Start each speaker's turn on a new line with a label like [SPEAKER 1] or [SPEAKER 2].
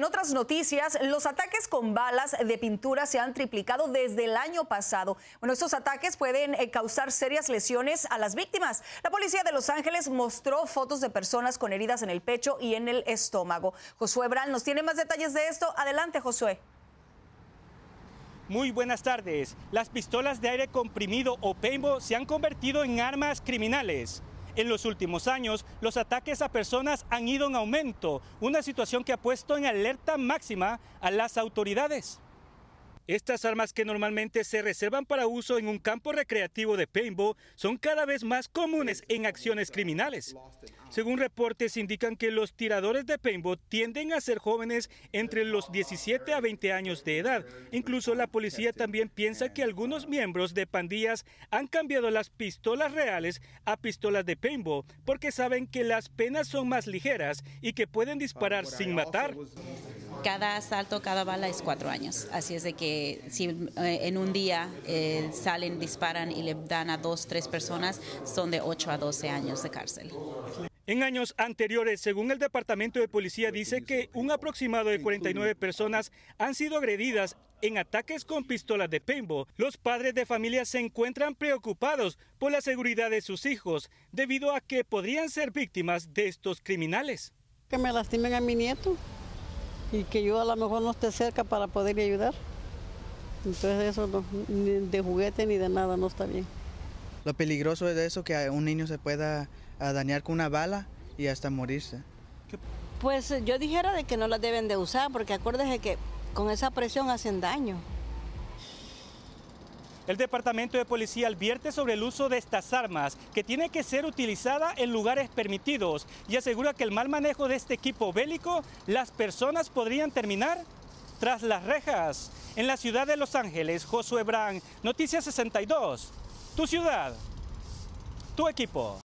[SPEAKER 1] En otras noticias, los ataques con balas de pintura se han triplicado desde el año pasado. Bueno, estos ataques pueden eh, causar serias lesiones a las víctimas. La policía de Los Ángeles mostró fotos de personas con heridas en el pecho y en el estómago. Josué Bral nos tiene más detalles de esto. Adelante, Josué.
[SPEAKER 2] Muy buenas tardes. Las pistolas de aire comprimido o paintball se han convertido en armas criminales. En los últimos años, los ataques a personas han ido en aumento, una situación que ha puesto en alerta máxima a las autoridades. Estas armas que normalmente se reservan para uso en un campo recreativo de paintball son cada vez más comunes en acciones criminales. Según reportes indican que los tiradores de paintball tienden a ser jóvenes entre los 17 a 20 años de edad. Incluso la policía también piensa que algunos miembros de pandillas han cambiado las pistolas reales a pistolas de paintball porque saben que las penas son más ligeras y que pueden disparar sin matar.
[SPEAKER 1] Cada asalto, cada bala es cuatro años. Así es de que si eh, en un día eh, salen, disparan y le dan a dos, tres personas, son de 8 a 12 años de cárcel.
[SPEAKER 2] En años anteriores, según el Departamento de Policía, dice que un aproximado de 49 personas han sido agredidas en ataques con pistolas de paintball. Los padres de familia se encuentran preocupados por la seguridad de sus hijos debido a que podrían ser víctimas de estos criminales.
[SPEAKER 1] Que me lastimen a mi nieto y que yo a lo mejor no esté cerca para poderle ayudar. Entonces eso de juguete ni de nada no está bien.
[SPEAKER 2] Lo peligroso es eso, que un niño se pueda dañar con una bala y hasta morirse.
[SPEAKER 1] Pues eh, yo dijera de que no las deben de usar, porque acuérdese que con esa presión hacen daño.
[SPEAKER 2] El Departamento de Policía advierte sobre el uso de estas armas, que tiene que ser utilizada en lugares permitidos y asegura que el mal manejo de este equipo bélico, las personas podrían terminar tras las rejas. En la ciudad de Los Ángeles, Josué Brand, Noticias 62 tu ciudad, tu equipo.